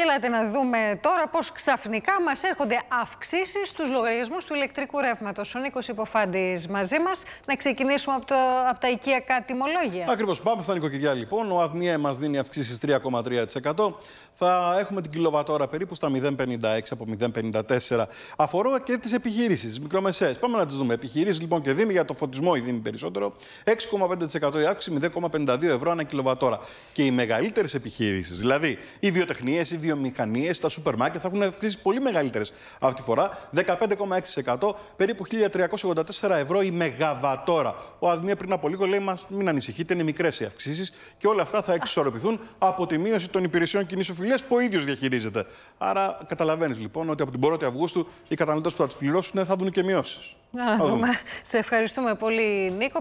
Και λέτε να δούμε τώρα πώς ξαφνικά μας έρχονται αυξήσεις στους λογαριασμούς του ηλεκτρικού ρεύματος. Ο Νίκος Υποφάντης μαζί μας. Να ξεκινήσουμε από, τα οικιακά τιμολόγια. Ακριβώς. Πάμε στα νοικοκυριά λοιπόν. Ο ΑΔΜΙΕ μας δίνει αυξήσεις 3,3%. Θα έχουμε την κιλοβατόρα περίπου στα 0,56 από 0,54. Αφορώ και τις επιχειρήσεις, τις μικρομεσαίες. Πάμε να τις δούμε. Επιχειρήσεις λοιπόν και δίνει για το φωτισμό ή δίνει περισσότερο. 6,5% η αύξηση, 0,52 ευρώ ανά κιλοβατόρα. Και οι μεγαλύτερες επιχειρήσεις, δηλαδή οι βιοτεχνίες, οι βιομηχανίες, τα σούπερ μάρκετ θα έχουν αυξήσει πολύ μεγαλύτερες αυτή τη φορά. 15,6% περίπου 1.384 ευρώ η μεγαβατόρα. Ο Αδμία πριν από λίγο λέει: μας, Μην ανησυχείτε, είναι μικρές οι αυξήσεις και όλα αυτά θα εξισορροπηθούν από τη μείωση των υπηρεσιών κοινής οφειλίας που ο ίδιος διαχειρίζεται. Άρα καταλαβαίνεις λοιπόν ότι από την 1η Αυγούστου οι καταναλωτές που θα τις πληρώσουν θα δουν και μειώσεις. Σε ευχαριστούμε πολύ, Νίκο.